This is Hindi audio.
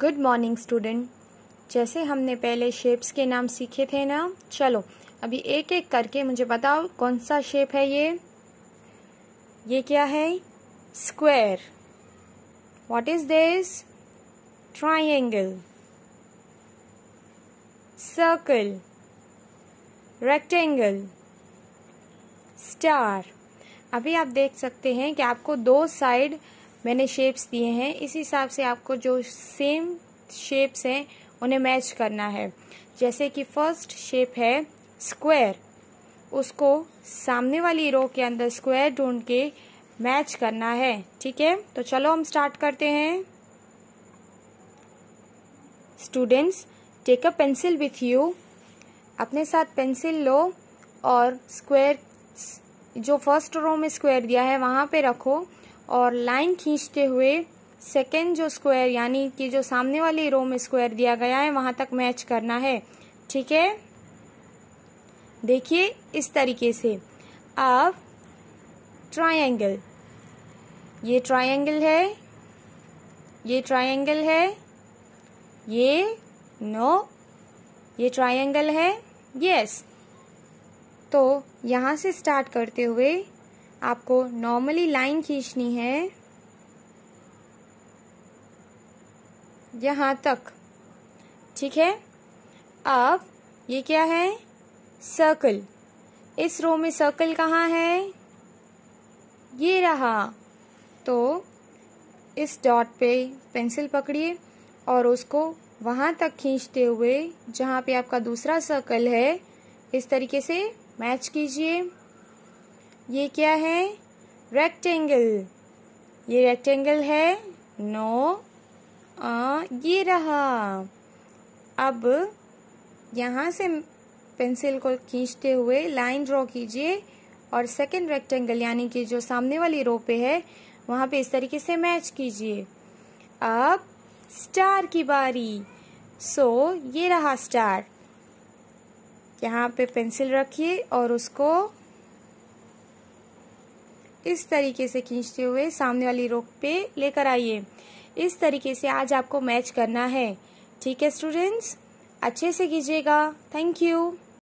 गुड मॉर्निंग स्टूडेंट जैसे हमने पहले शेप्स के नाम सीखे थे ना चलो अभी एक एक करके मुझे बताओ कौन सा शेप है ये ये क्या है square what is this triangle circle rectangle star अभी आप देख सकते हैं कि आपको दो साइड मैंने शेप्स दिए हैं इस हिसाब से आपको जो सेम शेप्स हैं उन्हें मैच करना है जैसे कि फर्स्ट शेप है स्क्वायर उसको सामने वाली रो के अंदर स्क्वायर ढूंढ के मैच करना है ठीक है तो चलो हम स्टार्ट करते हैं students take a pencil with you अपने साथ पेंसिल लो और स्क्वायर जो फर्स्ट रो में स्क्वायर दिया है वहाँ पे रखो और लाइन खींचते हुए सेकेंड जो स्क्वायर यानी कि जो सामने वाली रो में स्क्वायर दिया गया है वहाँ तक मैच करना है ठीक है देखिए इस तरीके से अब ट्रायंगल ये ट्रायंगल है ये ट्रायंगल है ये नो ये ट्रायंगल है यस तो यहाँ से स्टार्ट करते हुए आपको नॉर्मली लाइन खींचनी है यहाँ तक ठीक है अब ये क्या है सर्कल इस रो में सर्कल कहाँ है ये रहा तो इस डॉट पे पेंसिल पकड़िए और उसको वहाँ तक खींचते हुए जहाँ पे आपका दूसरा सर्कल है इस तरीके से मैच कीजिए ये क्या है रेक्टेंगल ये रेक्टेंगल है नो आ, ये रहा अब यहाँ से पेंसिल को खींचते हुए लाइन ड्रॉ कीजिए और सेकंड रेक्टेंगल यानी कि जो सामने वाली रो पे है वहाँ पे इस तरीके से मैच कीजिए अब स्टार की बारी सो ये रहा स्टार यहाँ पे पेंसिल रखिए और उसको इस तरीके से खींचते हुए सामने वाली रोक पे लेकर आइए इस तरीके से आज आपको मैच करना है ठीक है स्टूडेंट्स अच्छे से कीजिएगा थैंक यू